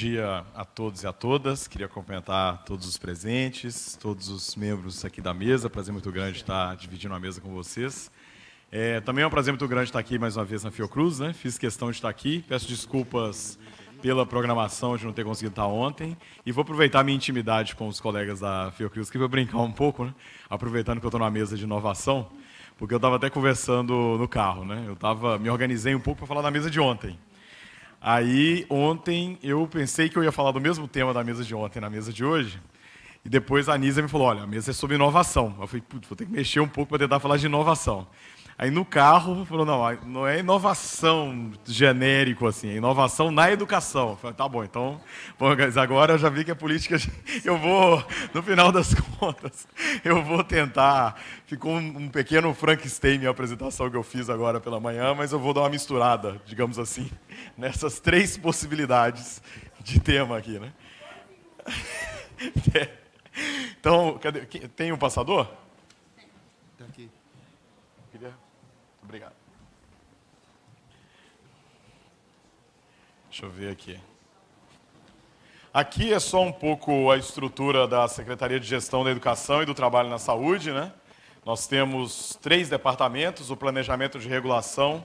dia a todos e a todas. Queria cumprimentar todos os presentes, todos os membros aqui da mesa. É prazer muito grande estar dividindo a mesa com vocês. É, também é um prazer muito grande estar aqui mais uma vez na Fiocruz, né? Fiz questão de estar aqui. Peço desculpas pela programação de não ter conseguido estar ontem. E vou aproveitar minha intimidade com os colegas da Fiocruz, que vou brincar um pouco, né? aproveitando que eu estou na mesa de inovação, porque eu estava até conversando no carro. Né? Eu tava, me organizei um pouco para falar na mesa de ontem. Aí ontem eu pensei que eu ia falar do mesmo tema da mesa de ontem na mesa de hoje. E depois a Anisa me falou: olha, a mesa é sobre inovação. Eu falei, putz, vou ter que mexer um pouco para tentar falar de inovação. Aí no carro, falou, não, não é inovação genérico, assim, é inovação na educação. falei, tá bom, então, bom, agora eu já vi que a é política, eu vou, no final das contas, eu vou tentar, ficou um, um pequeno Frankenstein minha apresentação que eu fiz agora pela manhã, mas eu vou dar uma misturada, digamos assim, nessas três possibilidades de tema aqui, né? É. Então, cadê? Tem um passador? Deixa eu ver aqui. Aqui é só um pouco a estrutura da Secretaria de Gestão da Educação e do Trabalho na Saúde, né? Nós temos três departamentos: o planejamento de regulação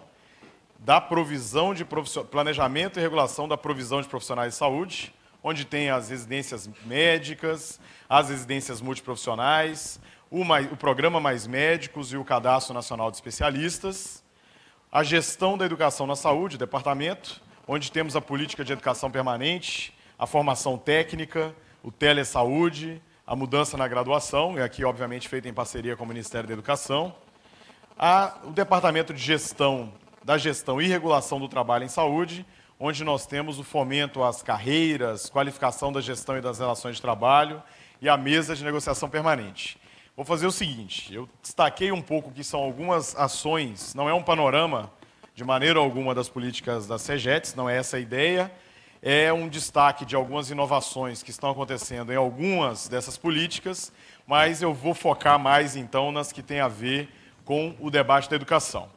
da provisão de profissionais, planejamento e regulação da provisão de profissionais de saúde, onde tem as residências médicas, as residências multiprofissionais, o, mais, o programa Mais Médicos e o Cadastro Nacional de Especialistas, a gestão da educação na saúde, departamento, onde temos a política de educação permanente, a formação técnica, o telesaúde, a mudança na graduação, e aqui, obviamente, feita em parceria com o Ministério da Educação, a, o Departamento de Gestão da Gestão e Regulação do Trabalho em Saúde, onde nós temos o fomento às carreiras, qualificação da gestão e das relações de trabalho e a mesa de negociação permanente. Vou fazer o seguinte, eu destaquei um pouco que são algumas ações, não é um panorama, de maneira alguma das políticas da Segetes não é essa a ideia. É um destaque de algumas inovações que estão acontecendo em algumas dessas políticas, mas eu vou focar mais então nas que têm a ver com o debate da educação.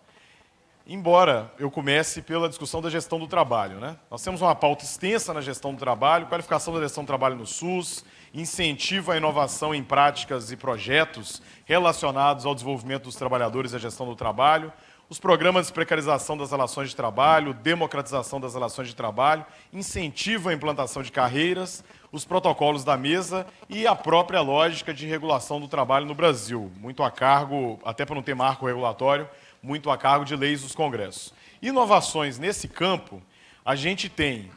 Embora eu comece pela discussão da gestão do trabalho, né? Nós temos uma pauta extensa na gestão do trabalho, qualificação da gestão do trabalho no SUS, incentiva a inovação em práticas e projetos relacionados ao desenvolvimento dos trabalhadores e à gestão do trabalho, os programas de precarização das relações de trabalho, democratização das relações de trabalho, incentiva a implantação de carreiras, os protocolos da mesa e a própria lógica de regulação do trabalho no Brasil, muito a cargo, até para não ter marco regulatório, muito a cargo de leis dos congressos. Inovações nesse campo, a gente tem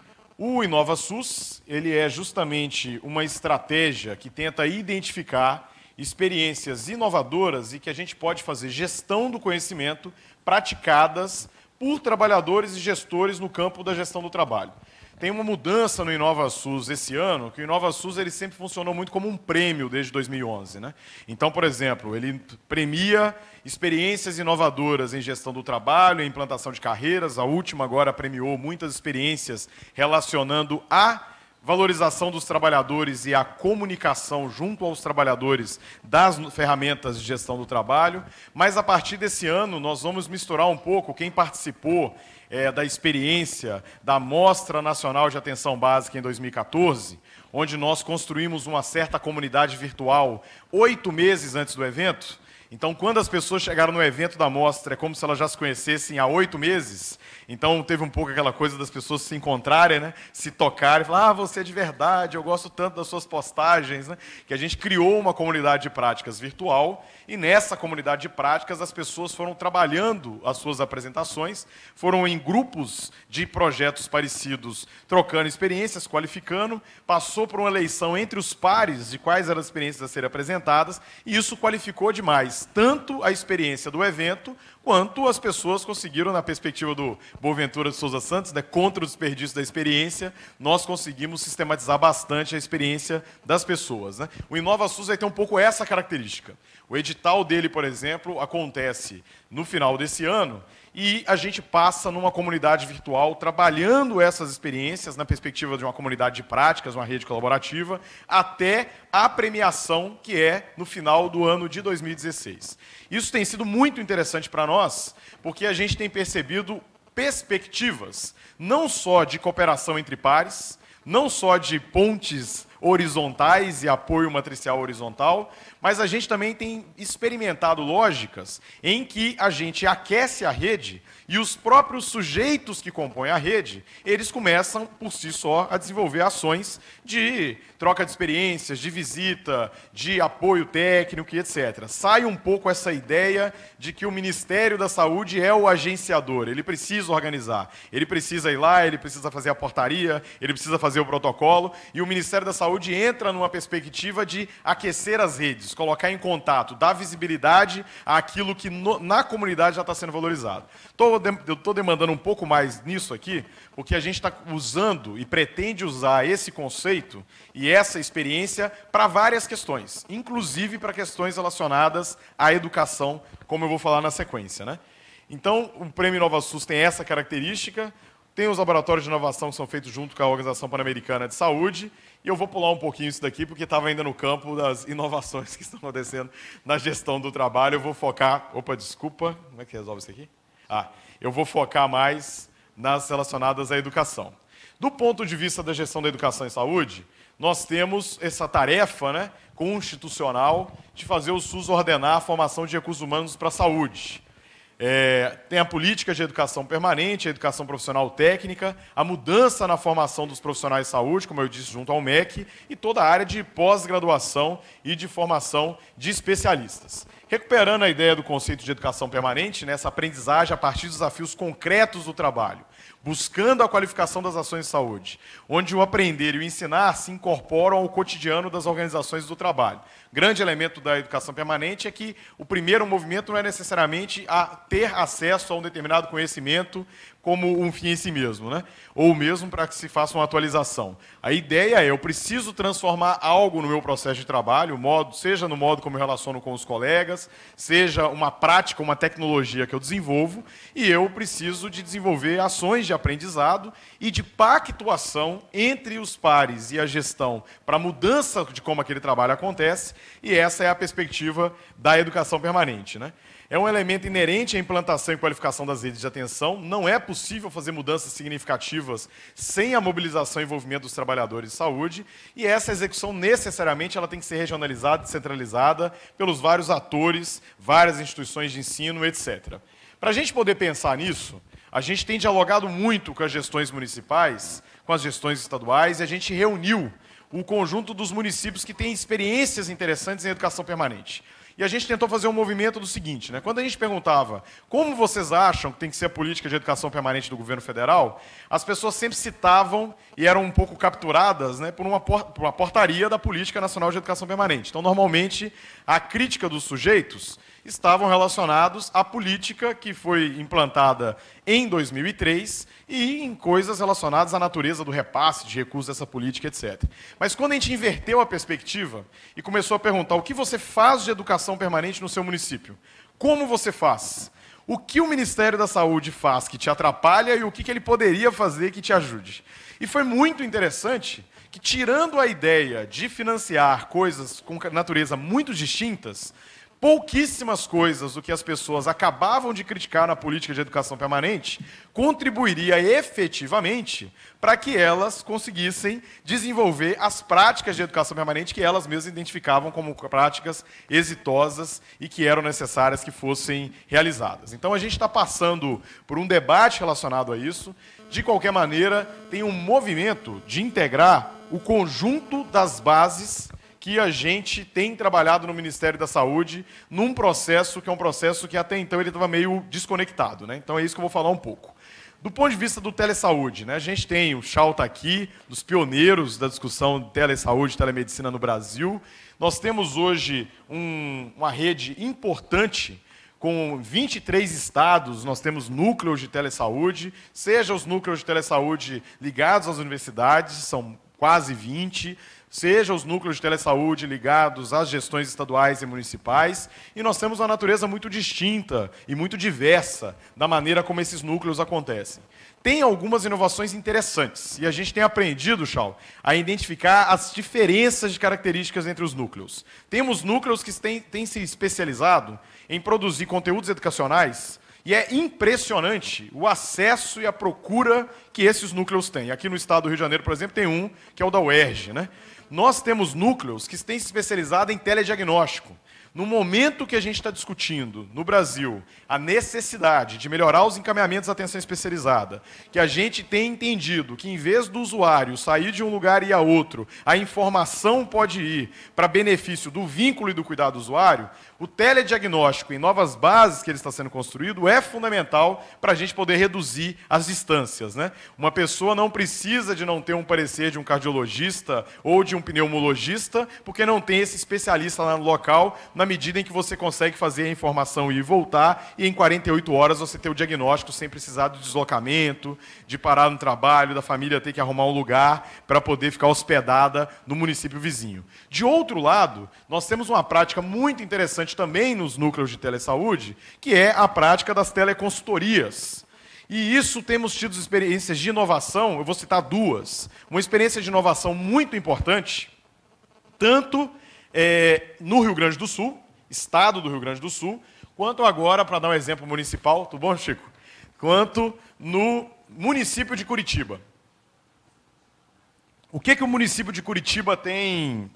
o InovaSUS, ele é justamente uma estratégia que tenta identificar experiências inovadoras e que a gente pode fazer gestão do conhecimento praticadas por trabalhadores e gestores no campo da gestão do trabalho. Tem uma mudança no Inova SUS esse ano, que o InovaSUS ele sempre funcionou muito como um prêmio desde 2011. Né? Então, por exemplo, ele premia experiências inovadoras em gestão do trabalho, em implantação de carreiras. A última agora premiou muitas experiências relacionando a valorização dos trabalhadores e a comunicação junto aos trabalhadores das ferramentas de gestão do trabalho. Mas a partir desse ano, nós vamos misturar um pouco quem participou é, da experiência da Mostra Nacional de Atenção Básica em 2014, onde nós construímos uma certa comunidade virtual oito meses antes do evento. Então, quando as pessoas chegaram no evento da mostra, é como se elas já se conhecessem há oito meses. Então, teve um pouco aquela coisa das pessoas se encontrarem, né? se tocarem, falar: ah, você é de verdade, eu gosto tanto das suas postagens. Né? Que a gente criou uma comunidade de práticas virtual, e nessa comunidade de práticas, as pessoas foram trabalhando as suas apresentações, foram em grupos de projetos parecidos, trocando experiências, qualificando, passou por uma eleição entre os pares de quais eram as experiências a serem apresentadas, e isso qualificou demais tanto a experiência do evento quanto as pessoas conseguiram, na perspectiva do Boaventura de Souza Santos, né, contra o desperdício da experiência, nós conseguimos sistematizar bastante a experiência das pessoas. Né? O Inova SUS vai ter um pouco essa característica. O edital dele, por exemplo, acontece no final desse ano e a gente passa numa comunidade virtual trabalhando essas experiências na perspectiva de uma comunidade de práticas, uma rede colaborativa, até a premiação que é no final do ano de 2016. Isso tem sido muito interessante para nós, porque a gente tem percebido perspectivas, não só de cooperação entre pares, não só de pontes horizontais e apoio matricial horizontal, mas a gente também tem experimentado lógicas em que a gente aquece a rede e os próprios sujeitos que compõem a rede, eles começam por si só a desenvolver ações de troca de experiências, de visita, de apoio técnico e etc. Sai um pouco essa ideia de que o Ministério da Saúde é o agenciador, ele precisa organizar, ele precisa ir lá, ele precisa fazer a portaria, ele precisa fazer o protocolo, e o Ministério da Saúde saúde entra numa perspectiva de aquecer as redes, colocar em contato, dar visibilidade àquilo que no, na comunidade já está sendo valorizado. Tô, eu estou demandando um pouco mais nisso aqui, porque a gente está usando e pretende usar esse conceito e essa experiência para várias questões, inclusive para questões relacionadas à educação, como eu vou falar na sequência. Né? Então, o Prêmio Nova SUS tem essa característica, tem os laboratórios de inovação que são feitos junto com a Organização Pan-Americana de Saúde, e eu vou pular um pouquinho isso daqui, porque estava ainda no campo das inovações que estão acontecendo na gestão do trabalho. Eu vou focar. Opa, desculpa. Como é que resolve isso aqui? Ah, eu vou focar mais nas relacionadas à educação. Do ponto de vista da gestão da educação e saúde, nós temos essa tarefa né, constitucional de fazer o SUS ordenar a formação de recursos humanos para a saúde. É, tem a política de educação permanente, a educação profissional técnica, a mudança na formação dos profissionais de saúde, como eu disse, junto ao MEC, e toda a área de pós-graduação e de formação de especialistas. Recuperando a ideia do conceito de educação permanente, nessa né, aprendizagem a partir dos desafios concretos do trabalho buscando a qualificação das ações de saúde, onde o aprender e o ensinar se incorporam ao cotidiano das organizações do trabalho. Grande elemento da educação permanente é que o primeiro movimento não é necessariamente a ter acesso a um determinado conhecimento como um fim em si mesmo, né? ou mesmo para que se faça uma atualização. A ideia é, eu preciso transformar algo no meu processo de trabalho, modo, seja no modo como eu relaciono com os colegas, seja uma prática, uma tecnologia que eu desenvolvo, e eu preciso de desenvolver ações de aprendizado e de pactuação entre os pares e a gestão para a mudança de como aquele trabalho acontece, e essa é a perspectiva da educação permanente. Né? É um elemento inerente à implantação e qualificação das redes de atenção, não é possível fazer mudanças significativas sem a mobilização e envolvimento dos trabalhadores de saúde, e essa execução necessariamente ela tem que ser regionalizada e centralizada pelos vários atores, várias instituições de ensino, etc. Para a gente poder pensar nisso, a gente tem dialogado muito com as gestões municipais, com as gestões estaduais, e a gente reuniu o conjunto dos municípios que têm experiências interessantes em educação permanente. E a gente tentou fazer um movimento do seguinte, né? Quando a gente perguntava como vocês acham que tem que ser a política de educação permanente do governo federal, as pessoas sempre citavam e eram um pouco capturadas né, por, uma por, por uma portaria da Política Nacional de Educação Permanente. Então, normalmente, a crítica dos sujeitos estavam relacionados à política que foi implantada em 2003 e em coisas relacionadas à natureza do repasse de recursos dessa política, etc. Mas quando a gente inverteu a perspectiva e começou a perguntar o que você faz de educação permanente no seu município, como você faz, o que o Ministério da Saúde faz que te atrapalha e o que, ele poderia fazer que te ajude. E foi muito interessante que, tirando a ideia de financiar coisas com natureza muito distintas, pouquíssimas coisas do que as pessoas acabavam de criticar na política de educação permanente contribuiria efetivamente para que elas conseguissem desenvolver as práticas de educação permanente que elas mesmas identificavam como práticas exitosas e que eram necessárias que fossem realizadas. Então a gente está passando por um debate relacionado a isso. De qualquer maneira, tem um movimento de integrar o conjunto das bases que a gente tem trabalhado no Ministério da Saúde num processo que é um processo que até então ele estava meio desconectado. Né? Então é isso que eu vou falar um pouco. Do ponto de vista do telesaúde, né? a gente tem o Chal tá aqui, dos pioneiros da discussão de telesaúde, telemedicina no Brasil. Nós temos hoje um, uma rede importante com 23 estados, nós temos núcleos de telesaúde, seja os núcleos de telesaúde ligados às universidades, são quase 20, seja os núcleos de telesaúde ligados às gestões estaduais e municipais, e nós temos uma natureza muito distinta e muito diversa da maneira como esses núcleos acontecem. Tem algumas inovações interessantes, e a gente tem aprendido, Chal, a identificar as diferenças de características entre os núcleos. Temos núcleos que têm, têm se especializado em produzir conteúdos educacionais e é impressionante o acesso e a procura que esses núcleos têm. Aqui no estado do Rio de Janeiro, por exemplo, tem um que é o da UERJ, né? Nós temos núcleos que têm se especializado em telediagnóstico. No momento que a gente está discutindo no Brasil a necessidade de melhorar os encaminhamentos da atenção especializada, que a gente tem entendido que em vez do usuário sair de um lugar e ir a outro, a informação pode ir para benefício do vínculo e do cuidado do usuário, o telediagnóstico em novas bases que ele está sendo construído é fundamental para a gente poder reduzir as distâncias. Né? Uma pessoa não precisa de não ter um parecer de um cardiologista ou de um pneumologista, porque não tem esse especialista lá no local, na medida em que você consegue fazer a informação e voltar, e em 48 horas você ter o diagnóstico sem precisar de deslocamento, de parar no trabalho, da família ter que arrumar um lugar para poder ficar hospedada no município vizinho. De outro lado, nós temos uma prática muito interessante também nos núcleos de telesaúde, que é a prática das teleconsultorias. E isso temos tido experiências de inovação, eu vou citar duas. Uma experiência de inovação muito importante, tanto é, no Rio Grande do Sul, estado do Rio Grande do Sul, quanto agora, para dar um exemplo municipal, tudo bom, Chico? Quanto no município de Curitiba. O que, que o município de Curitiba tem,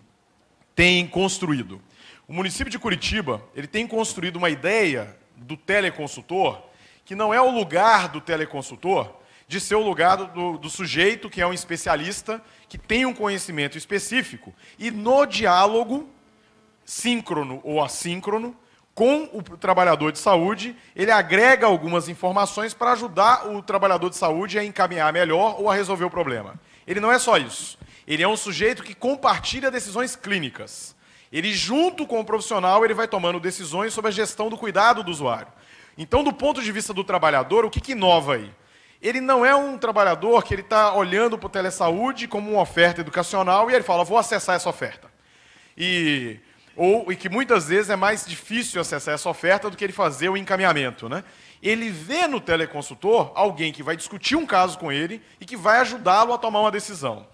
tem construído? O município de Curitiba ele tem construído uma ideia do teleconsultor que não é o lugar do teleconsultor, de ser o lugar do, do, sujeito que é um especialista, que tem um conhecimento específico, e no diálogo, síncrono ou assíncrono, com o trabalhador de saúde, ele agrega algumas informações para ajudar o trabalhador de saúde a encaminhar melhor ou a resolver o problema. Ele não é só isso. Ele é um sujeito que compartilha decisões clínicas. Ele, junto com o profissional, ele vai tomando decisões sobre a gestão do cuidado do usuário. Então, do ponto de vista do trabalhador, o que, que inova aí? Ele não é um trabalhador que ele está olhando para o telesaúde como uma oferta educacional e ele fala, vou acessar essa oferta. E, ou, e que muitas vezes é mais difícil acessar essa oferta do que ele fazer o encaminhamento. Né? Ele vê no teleconsultor alguém que vai discutir um caso com ele e que vai ajudá-lo a tomar uma decisão.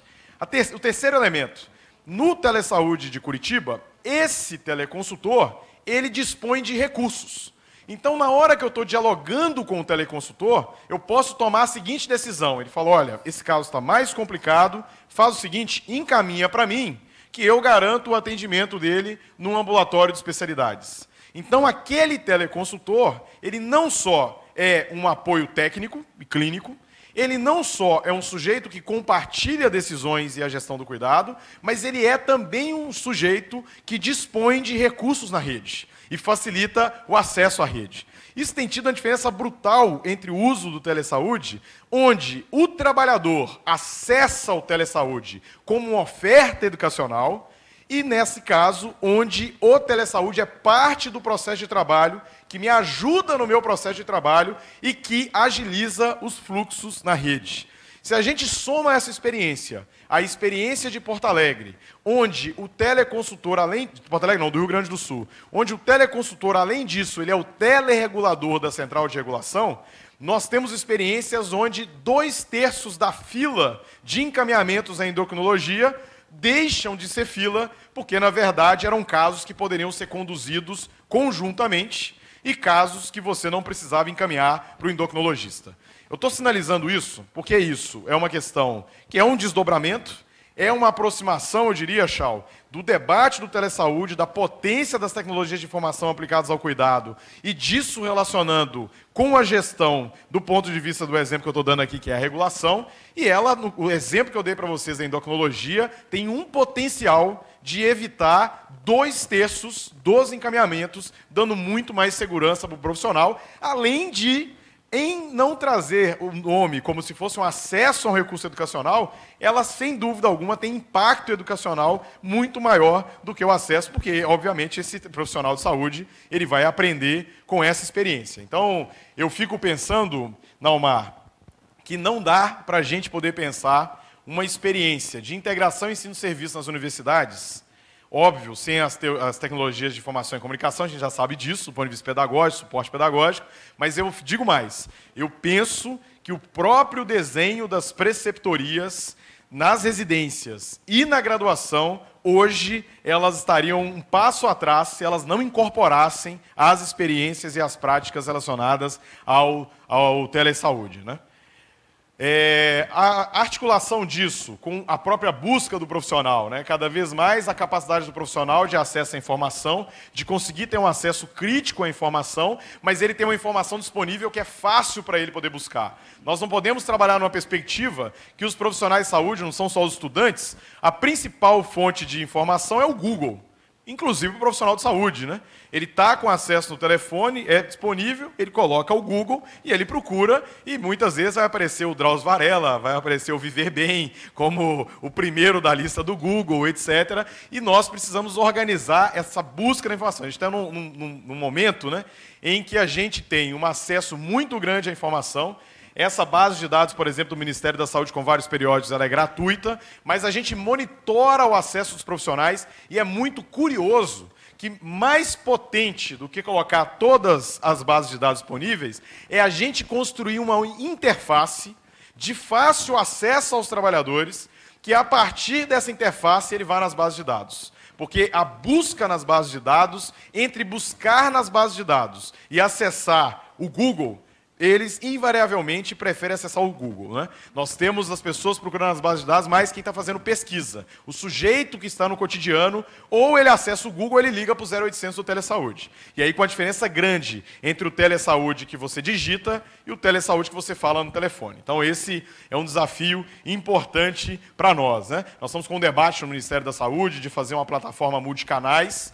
Ter, o terceiro elemento no Telesaúde de Curitiba, esse teleconsultor, ele dispõe de recursos. Então, na hora que eu estou dialogando com o teleconsultor, eu posso tomar a seguinte decisão. Ele fala, olha, esse caso está mais complicado, faz o seguinte, encaminha para mim, que eu garanto o atendimento dele num ambulatório de especialidades. Então, aquele teleconsultor, ele não só é um apoio técnico e clínico, ele não só é um sujeito que compartilha decisões e a gestão do cuidado, mas ele é também um sujeito que dispõe de recursos na rede e facilita o acesso à rede. Isso tem tido uma diferença brutal entre o uso do telesaúde, onde o trabalhador acessa o telesaúde como uma oferta educacional, e nesse caso, onde o telesaúde é parte do processo de trabalho que me ajuda no meu processo de trabalho e que agiliza os fluxos na rede. Se a gente soma essa experiência, a experiência de Porto Alegre, onde o teleconsultor, além de Porto Alegre não, do Rio Grande do Sul, onde o teleconsultor, além disso, ele é o teleregulador da central de regulação, nós temos experiências onde dois terços da fila de encaminhamentos à endocrinologia deixam de ser fila, porque na verdade eram casos que poderiam ser conduzidos conjuntamente e casos que você não precisava encaminhar para o endocrinologista. Eu estou sinalizando isso porque isso é uma questão que é um desdobramento, é uma aproximação, eu diria, Chal, do debate do telesaúde, da potência das tecnologias de informação aplicadas ao cuidado e disso relacionando com a gestão do ponto de vista do exemplo que eu estou dando aqui, que é a regulação. E ela, no, o exemplo que eu dei para vocês da endocrinologia, tem um potencial de evitar dois terços dos encaminhamentos, dando muito mais segurança para o profissional, além de em não trazer o nome como se fosse um acesso a um recurso educacional, ela, sem dúvida alguma, tem impacto educacional muito maior do que o acesso, porque, obviamente, esse profissional de saúde ele vai aprender com essa experiência. Então, eu fico pensando, Naumar, que não dá para a gente poder pensar uma experiência de integração ensino-serviço nas universidades, óbvio, sem as, te as, tecnologias de informação e comunicação, a gente já sabe disso, do ponto de vista pedagógico, suporte pedagógico, mas eu digo mais, eu penso que o próprio desenho das preceptorias nas residências e na graduação, hoje elas estariam um passo atrás se elas não incorporassem as experiências e as práticas relacionadas ao, ao telesaúde, né? É, a articulação disso com a própria busca do profissional, né? cada vez mais a capacidade do profissional de acesso à informação, de conseguir ter um acesso crítico à informação, mas ele tem uma informação disponível que é fácil para ele poder buscar. Nós não podemos trabalhar numa perspectiva que os profissionais de saúde não são só os estudantes, a principal fonte de informação é o Google inclusive o profissional de saúde. Né? Ele está com acesso no telefone, é disponível, ele coloca o Google e ele procura, e muitas vezes vai aparecer o Drauzio Varela, vai aparecer o Viver Bem, como o primeiro da lista do Google, etc. E nós precisamos organizar essa busca da informação. A gente está num, num, num momento né, em que a gente tem um acesso muito grande à informação, essa base de dados, por exemplo, do Ministério da Saúde com vários periódicos, ela é gratuita, mas a gente monitora o acesso dos profissionais e é muito curioso que mais potente do que colocar todas as bases de dados disponíveis é a gente construir uma interface de fácil acesso aos trabalhadores, que a partir dessa interface ele vá nas bases de dados. Porque a busca nas bases de dados, entre buscar nas bases de dados e acessar o Google, eles invariavelmente preferem acessar o Google. Né? Nós temos as pessoas procurando as bases de dados, mas quem está fazendo pesquisa, o sujeito que está no cotidiano, ou ele acessa o Google ou ele liga para o 0800 do Telesaúde. E aí com a diferença grande entre o Telesaúde que você digita e o Telesaúde que você fala no telefone. Então esse é um desafio importante para nós. Né? Nós estamos com um debate no Ministério da Saúde de fazer uma plataforma multicanais,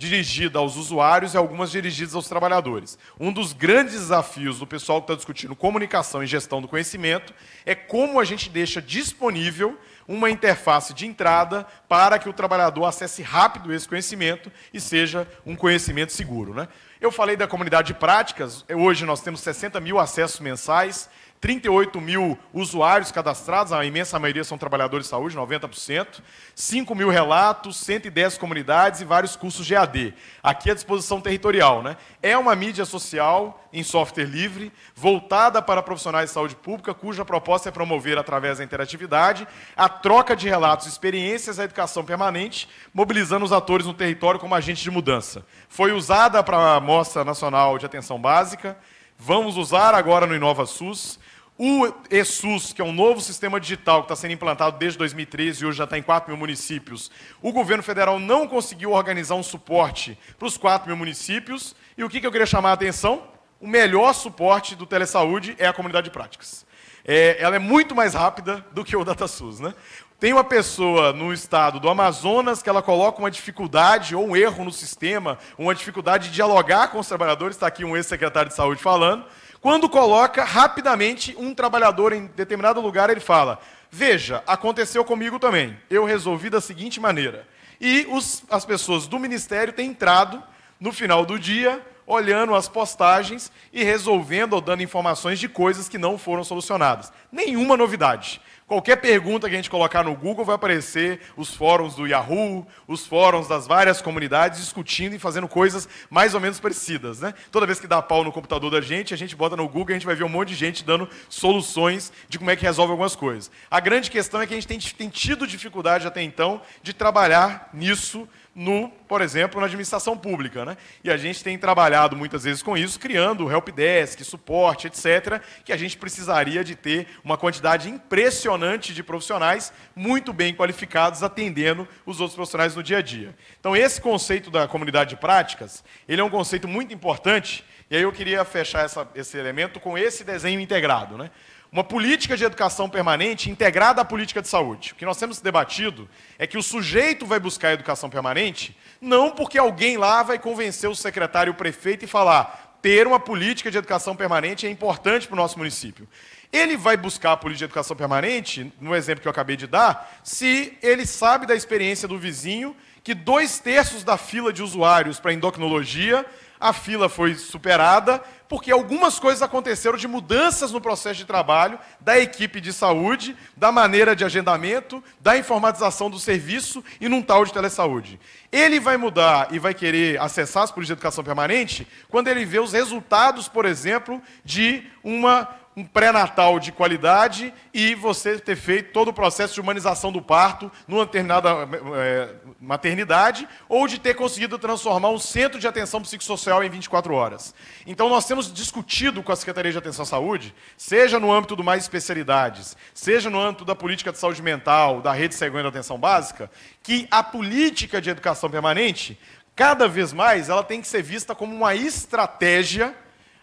dirigida aos usuários e algumas dirigidas aos trabalhadores. Um dos grandes desafios do pessoal que está discutindo comunicação e gestão do conhecimento é como a gente deixa disponível uma interface de entrada para que o trabalhador acesse rápido esse conhecimento e seja um conhecimento seguro. Né? Eu falei da comunidade de práticas, hoje nós temos 60 mil acessos mensais, 38 mil usuários cadastrados, a imensa maioria são trabalhadores de saúde, 90%, 5 mil relatos, 110 comunidades e vários cursos GAD. Aqui a disposição territorial. Né? É uma mídia social em software livre, voltada para profissionais de saúde pública, cuja proposta é promover, através da interatividade, a troca de relatos e experiências, a educação permanente, mobilizando os atores no território como agentes de mudança. Foi usada para a Mostra Nacional de Atenção Básica, vamos usar agora no InovaSUS, SUS, o ESUS, que é um novo sistema digital que está sendo implantado desde 2013 e hoje já está em 4 mil municípios, o governo federal não conseguiu organizar um suporte para os 4 mil municípios. E o que, que eu queria chamar a atenção? O melhor suporte do telesaúde é a comunidade de práticas. É, ela é muito mais rápida do que o DataSUS. Né? Tem uma pessoa no estado do Amazonas que ela coloca uma dificuldade ou um erro no sistema, uma dificuldade de dialogar com os trabalhadores, está aqui um ex-secretário de saúde falando, quando coloca rapidamente um trabalhador em determinado lugar, ele fala: Veja, aconteceu comigo também. Eu resolvi da seguinte maneira. E os, as pessoas do ministério têm entrado no final do dia, olhando as postagens e resolvendo ou dando informações de coisas que não foram solucionadas. Nenhuma novidade. Qualquer pergunta que a gente colocar no Google vai aparecer os fóruns do Yahoo, os fóruns das várias comunidades discutindo e fazendo coisas mais ou menos parecidas. Né? Toda vez que dá pau no computador da gente, a gente bota no Google e a gente vai ver um monte de gente dando soluções de como é que resolve algumas coisas. A grande questão é que a gente tem, tem tido dificuldade até então de trabalhar nisso no, por exemplo, na administração pública. Né? E a gente tem trabalhado muitas vezes com isso, criando helpdesk, suporte, etc., que a gente precisaria de ter uma quantidade impressionante de profissionais muito bem qualificados atendendo os outros profissionais no dia a dia. Então, esse conceito da comunidade de práticas, ele é um conceito muito importante, e aí eu queria fechar essa, esse elemento com esse desenho integrado. Né? Uma política de educação permanente integrada à política de saúde. O que nós temos debatido é que o sujeito vai buscar a educação permanente não porque alguém lá vai convencer o secretário e o prefeito e falar ter uma política de educação permanente é importante para o nosso município. Ele vai buscar a política de educação permanente, no exemplo que eu acabei de dar, se ele sabe da experiência do vizinho que dois terços da fila de usuários para endocrinologia, a fila foi superada porque algumas coisas aconteceram de mudanças no processo de trabalho, da equipe de saúde, da maneira de agendamento, da informatização do serviço e num tal de telesaúde. Ele vai mudar e vai querer acessar as políticas de educação permanente quando ele vê os resultados, por exemplo, de uma um pré-natal de qualidade e você ter feito todo o processo de humanização do parto numa determinada é, maternidade, ou de ter conseguido transformar um centro de atenção psicossocial em 24 horas. Então, nós temos discutido com a Secretaria de Atenção à Saúde, seja no âmbito do mais especialidades, seja no âmbito da política de saúde mental, da rede cegonha da atenção básica, que a política de educação permanente, cada vez mais, ela tem que ser vista como uma estratégia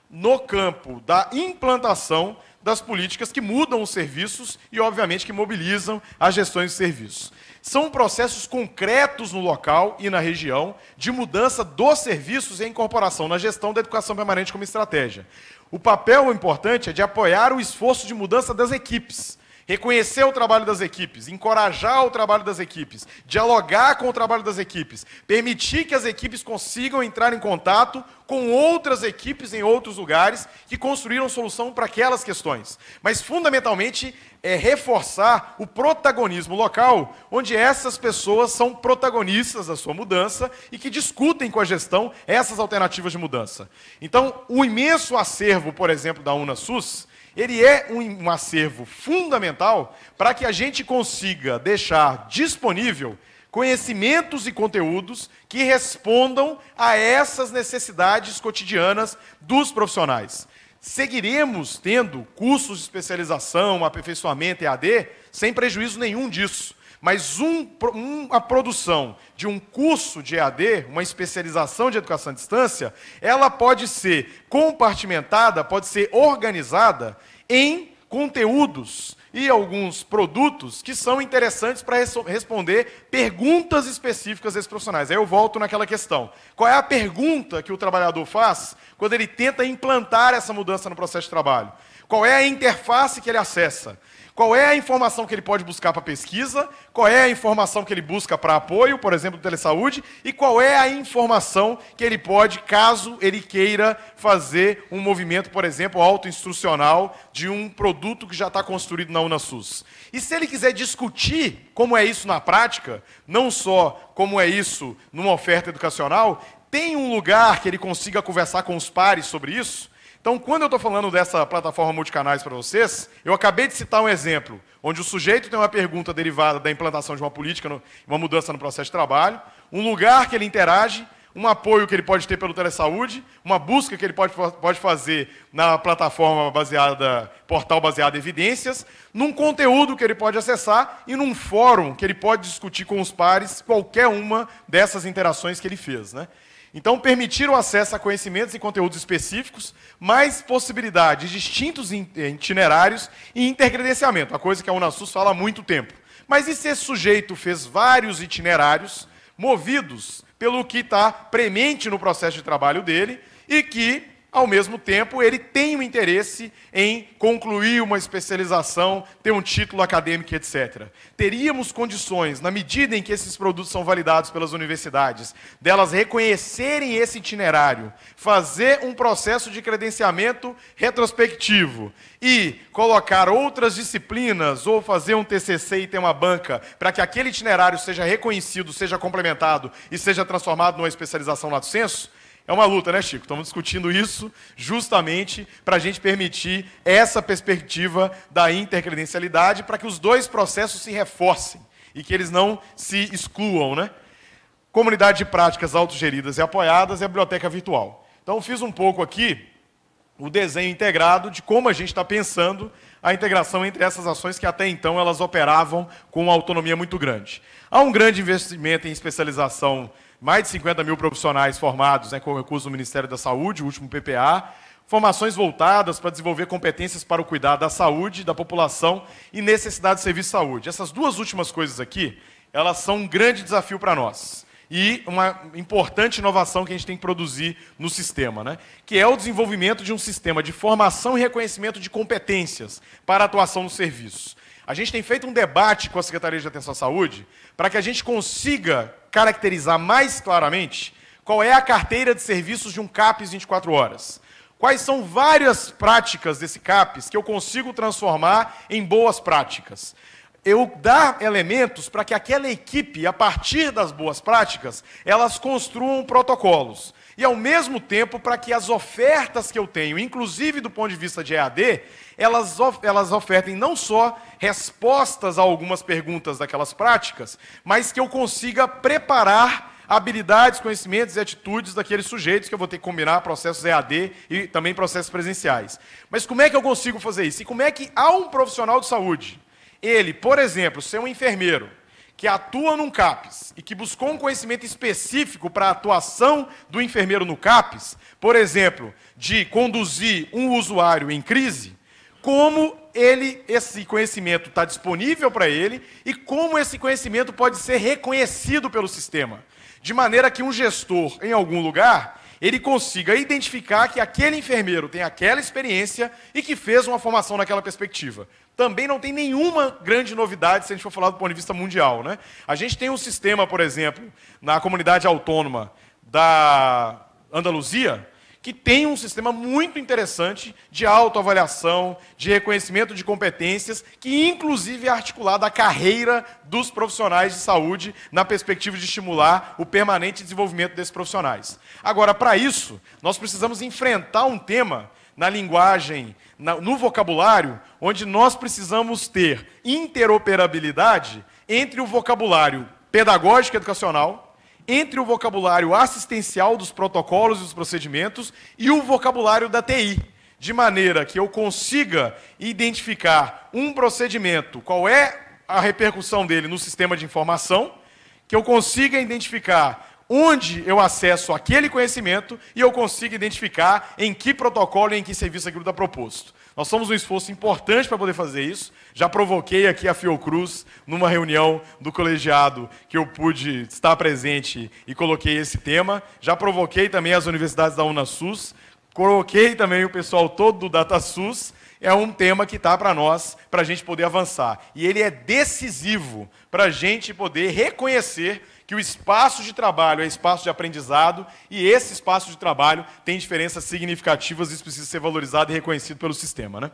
no campo da implantação das políticas que mudam os serviços e, obviamente, que mobilizam as gestões de serviços. São processos concretos no local e na região de mudança dos serviços e incorporação na gestão da educação permanente como estratégia. O papel importante é de apoiar o esforço de mudança das equipes reconhecer o trabalho das equipes, encorajar o trabalho das equipes, dialogar com o trabalho das equipes, permitir que as equipes consigam entrar em contato com outras equipes em outros lugares que construíram solução para aquelas questões. Mas, fundamentalmente, é reforçar o protagonismo local, onde essas pessoas são protagonistas da sua mudança e que discutem com a gestão essas alternativas de mudança. Então, o imenso acervo, por exemplo, da UnaSUS ele é um, um acervo fundamental para que a gente consiga deixar disponível conhecimentos e conteúdos que respondam a essas necessidades cotidianas dos profissionais. Seguiremos tendo cursos de especialização, aperfeiçoamento e ad, sem prejuízo nenhum disso. Mas um, um, a produção de um curso de EAD, uma especialização de educação à distância, ela pode ser compartimentada, pode ser organizada em conteúdos e alguns produtos que são interessantes para responder perguntas específicas desses profissionais. Aí eu volto naquela questão. Qual é a pergunta que o trabalhador faz quando ele tenta implantar essa mudança no processo de trabalho? Qual é a interface que ele acessa? Qual é a informação que ele pode buscar para pesquisa? Qual é a informação que ele busca para apoio, por exemplo, do telesaúde? E qual é a informação que ele pode, caso ele queira fazer um movimento, por exemplo, autoinstrucional de um produto que já está construído na UnaSUS? E se ele quiser discutir como é isso na prática, não só como é isso numa oferta educacional, tem um lugar que ele consiga conversar com os pares sobre isso? Então, quando eu estou falando dessa plataforma multicanais para vocês, eu acabei de citar um exemplo, onde o sujeito tem uma pergunta derivada da implantação de uma política, uma mudança no processo de trabalho, um lugar que ele interage, um apoio que ele pode ter pelo telesaúde, uma busca que ele pode, pode fazer na plataforma baseada, portal baseado em evidências, num conteúdo que ele pode acessar e num fórum que ele pode discutir com os pares qualquer uma dessas interações que ele fez. Né? Então, permitir o acesso a conhecimentos e conteúdos específicos, mais possibilidades, distintos eh, itinerários e intercredenciamento, a coisa que a Unasus fala há muito tempo. Mas e se esse sujeito fez vários itinerários movidos pelo que está premente no processo de trabalho dele e que ao mesmo tempo, ele tem o um interesse em concluir uma especialização, ter um título acadêmico, etc. Teríamos condições, na medida em que esses produtos são validados pelas universidades, delas reconhecerem esse itinerário, fazer um processo de credenciamento retrospectivo e colocar outras disciplinas ou fazer um TCC e ter uma banca para que aquele itinerário seja reconhecido, seja complementado e seja transformado numa especialização lato senso, é uma luta, né, Chico? Estamos discutindo isso justamente para a gente permitir essa perspectiva da intercredencialidade para que os dois processos se reforcem e que eles não se excluam, né? Comunidade de práticas autogeridas e apoiadas e é a biblioteca virtual. Então, fiz um pouco aqui o desenho integrado de como a gente está pensando a integração entre essas ações que até então elas operavam com uma autonomia muito grande. Há um grande investimento em especialização mais de 50 mil profissionais formados né, com recursos do Ministério da Saúde, o último PPA, formações voltadas para desenvolver competências para o cuidado da saúde, da população e necessidade de serviço de saúde. Essas duas últimas coisas aqui, elas são um grande desafio para nós e uma importante inovação que a gente tem que produzir no sistema, né? que é o desenvolvimento de um sistema de formação e reconhecimento de competências para a atuação nos serviços. A gente tem feito um debate com a Secretaria de Atenção à Saúde para que a gente consiga caracterizar mais claramente qual é a carteira de serviços de um CAPES 24 horas. Quais são várias práticas desse CAPES que eu consigo transformar em boas práticas? Eu dar elementos para que aquela equipe, a partir das boas práticas, elas construam protocolos e ao mesmo tempo para que as ofertas que eu tenho, inclusive do ponto de vista de EAD, elas, of elas ofertem não só respostas a algumas perguntas daquelas práticas, mas que eu consiga preparar habilidades, conhecimentos e atitudes daqueles sujeitos que eu vou ter que combinar processos EAD e também processos presenciais. Mas como é que eu consigo fazer isso? E como é que há um profissional de saúde, ele, por exemplo, ser um enfermeiro, que atua num CAPES e que buscou um conhecimento específico para a atuação do enfermeiro no CAPES, por exemplo, de conduzir um usuário em crise, como ele esse conhecimento está disponível para ele e como esse conhecimento pode ser reconhecido pelo sistema, de maneira que um gestor em algum lugar ele consiga identificar que aquele enfermeiro tem aquela experiência e que fez uma formação naquela perspectiva. Também não tem nenhuma grande novidade se a gente for falar do ponto de vista mundial. Né? A gente tem um sistema, por exemplo, na comunidade autônoma da Andaluzia, que tem um sistema muito interessante de autoavaliação, de reconhecimento de competências, que inclusive é articulado à carreira dos profissionais de saúde na perspectiva de estimular o permanente desenvolvimento desses profissionais. Agora, para isso, nós precisamos enfrentar um tema na linguagem, na, no vocabulário, onde nós precisamos ter interoperabilidade entre o vocabulário pedagógico educacional, entre o vocabulário assistencial dos protocolos e dos procedimentos e o vocabulário da TI, de maneira que eu consiga identificar um procedimento, qual é a repercussão dele no sistema de informação, que eu consiga identificar onde eu acesso aquele conhecimento e eu consiga identificar em que protocolo e em que serviço aquilo está proposto. Nós somos um esforço importante para poder fazer isso. Já provoquei aqui a Fiocruz numa reunião do colegiado que eu pude estar presente e coloquei esse tema. Já provoquei também as universidades da UnaSUS. Coloquei também o pessoal todo do DataSUS é um tema que está para nós, para a gente poder avançar. E ele é decisivo para a gente poder reconhecer que o espaço de trabalho é espaço de aprendizado e esse espaço de trabalho tem diferenças significativas e isso precisa ser valorizado e reconhecido pelo sistema. Né?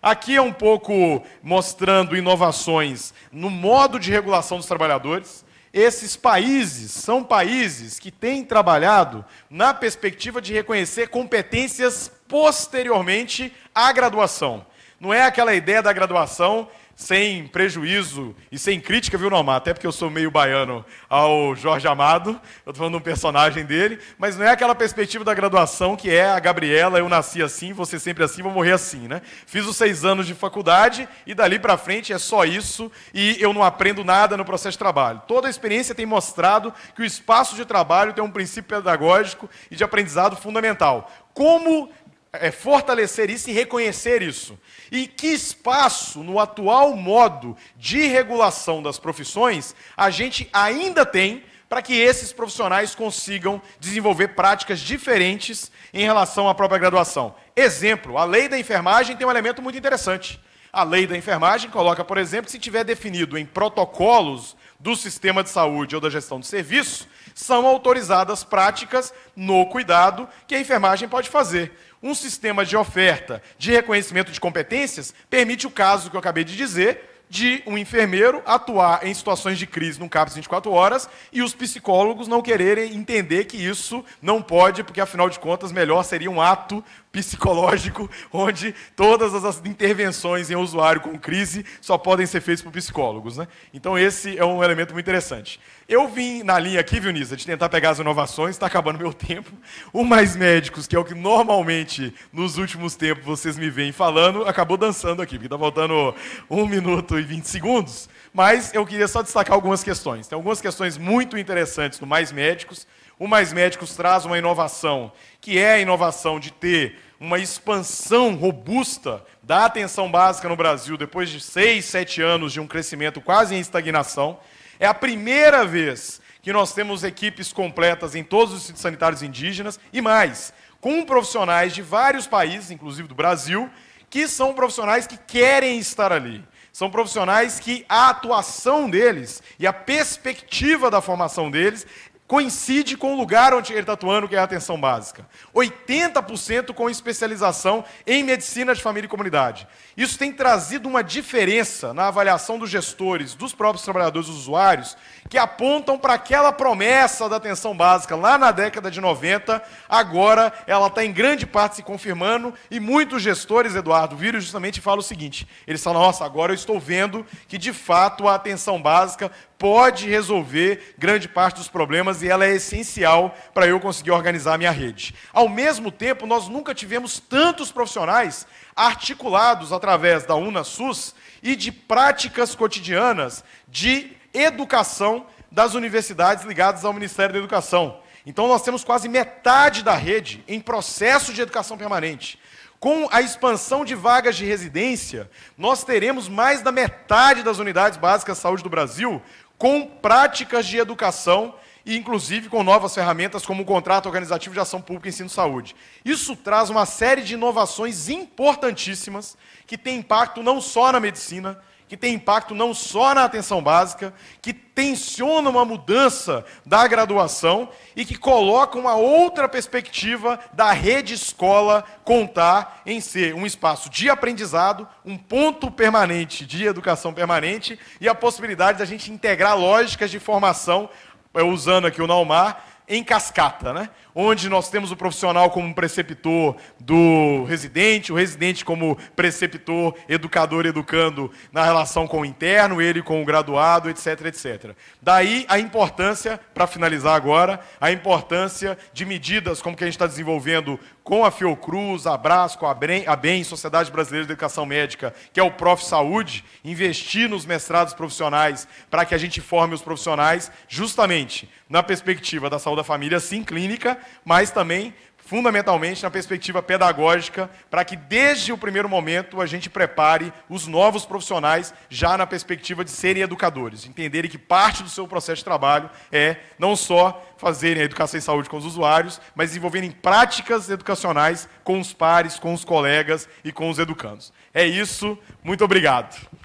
Aqui é um pouco mostrando inovações no modo de regulação dos trabalhadores. Esses países são países que têm trabalhado na perspectiva de reconhecer competências posteriormente à graduação. Não é aquela ideia da graduação sem prejuízo e sem crítica, viu, Norma? Até porque eu sou meio baiano ao Jorge Amado, eu tô falando de um personagem dele, mas não é aquela perspectiva da graduação que é a Gabriela, eu nasci assim, você sempre assim, vou morrer assim, né? Fiz os seis anos de faculdade e dali para frente é só isso e eu não aprendo nada no processo de trabalho. Toda a experiência tem mostrado que o espaço de trabalho tem um princípio pedagógico e de aprendizado fundamental. Como é, fortalecer isso e reconhecer isso. E que espaço no atual modo de regulação das profissões a gente ainda tem para que esses profissionais consigam desenvolver práticas diferentes em relação à própria graduação. Exemplo, a lei da enfermagem tem um elemento muito interessante. A lei da enfermagem coloca, por exemplo, que se tiver definido em protocolos do sistema de saúde ou da gestão de serviço, são autorizadas práticas no cuidado que a enfermagem pode fazer. Um sistema de oferta de reconhecimento de competências permite o caso que eu acabei de dizer, de um enfermeiro atuar em situações de crise num CAPS 24 horas e os psicólogos não quererem entender que isso não pode, porque afinal de contas, melhor seria um ato psicológico onde todas as intervenções em usuário com crise só podem ser feitas por psicólogos. Né? Então, esse é um elemento muito interessante. Eu vim na linha aqui, viu, Nisa, de tentar pegar as inovações, está acabando meu tempo. O Mais Médicos, que é o que normalmente nos últimos tempos vocês me veem falando, acabou dançando aqui, porque está faltando 1 minuto e 20 segundos. Mas eu queria só destacar algumas questões. Tem algumas questões muito interessantes do Mais Médicos. O Mais Médicos traz uma inovação, que é a inovação de ter uma expansão robusta da atenção básica no Brasil depois de seis, sete anos de um crescimento quase em estagnação. É a primeira vez que nós temos equipes completas em todos os sítios sanitários indígenas e mais, com profissionais de vários países, inclusive do Brasil, que são profissionais que querem estar ali. São profissionais que a atuação deles e a perspectiva da formação deles coincide com o lugar onde ele está atuando, que é a atenção básica. 80% com especialização em medicina de família e comunidade. Isso tem trazido uma diferença na avaliação dos gestores, dos próprios trabalhadores, dos usuários, que apontam para aquela promessa da atenção básica lá na década de 90, agora ela está em grande parte se confirmando, e muitos gestores, Eduardo Vírio, justamente fala o seguinte, eles falam, nossa, agora eu estou vendo que de fato a atenção básica pode resolver grande parte dos problemas e ela é essencial para eu conseguir organizar a minha rede. Ao mesmo tempo, nós nunca tivemos tantos profissionais articulados através da UnaSUS e de práticas cotidianas de educação das universidades ligadas ao Ministério da Educação. Então, nós temos quase metade da rede em processo de educação permanente. Com a expansão de vagas de residência, nós teremos mais da metade das unidades básicas de saúde do Brasil com práticas de educação e, inclusive, com novas ferramentas como o contrato organizativo de ação pública ensino saúde. Isso traz uma série de inovações importantíssimas que têm impacto não só na medicina, que tem impacto não só na atenção básica, que tensiona uma mudança da graduação e que coloca uma outra perspectiva da rede escola contar em ser um espaço de aprendizado, um ponto permanente de educação permanente e a possibilidade da gente integrar lógicas de formação, eh, usando aqui o Naumar, em cascata, né? onde nós temos o profissional como preceptor do residente, o residente como preceptor, educador educando na relação com o interno, ele com o graduado, etc, etc. Daí a importância, para finalizar agora, a importância de medidas como que a gente está desenvolvendo com a Fiocruz, a Brasco, a BEM, a BEM, Sociedade Brasileira de Educação Médica, que é o Prof Saúde, investir nos mestrados profissionais para que a gente forme os profissionais justamente na perspectiva da saúde da família, sim, clínica, mas também, fundamentalmente, na perspectiva pedagógica, para que desde o primeiro momento a gente prepare os novos profissionais já na perspectiva de serem educadores, entenderem que parte do seu processo de trabalho é não só fazerem a educação em saúde com os usuários, mas desenvolverem práticas educacionais com os pares, com os colegas e com os educandos. É isso, muito obrigado.